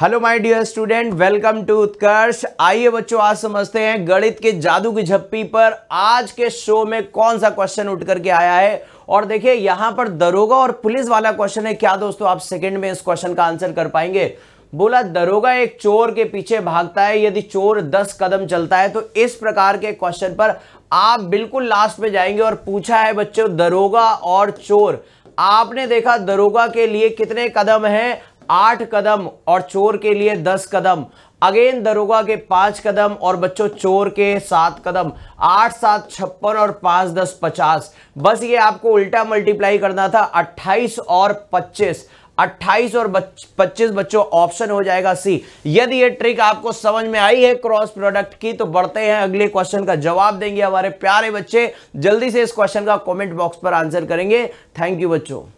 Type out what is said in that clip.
hello my dear student welcome to Utkarsh आइए बच्चों आज समझते हैं गणित के जादू की झप्पी पर आज के शो में कौन सा क्वेश्चन उठ करके आया है और देखिए यहां पर दरोगा और पुलिस वाला क्वेश्चन है क्या दोस्तों आप सेकंड में इस क्वेश्चन का आंसर कर पाएंगे बोला दरोगा एक चोर के पीछे भागता है यदि चोर दस कदम चलता है तो इस प्रकार के क्वेश्चन पर आप बिल्कुल लास्ट में जाएंगे और पूछा है बच्चों दरोगा और चोर आपने देखा दरोगा के लिए कितने कदम हैं आठ कदम और चोर के लिए दस कदम अगेन दरोगा के पांच कदम और बच्चों चोर के सात कदम आठ सात छप्पन और पांच दस पचास बस ये आपको उल्टा मल्टीप्लाई करना था अट्ठाईस और पच्चीस 28 और पच्चीस 25 बच्चों ऑप्शन हो जाएगा सी यदि ये ट्रिक आपको समझ में आई है क्रॉस प्रोडक्ट की तो बढ़ते हैं अगले क्वेश्चन का जवाब देंगे हमारे प्यारे बच्चे जल्दी से इस क्वेश्चन का कमेंट बॉक्स पर आंसर करेंगे थैंक यू बच्चों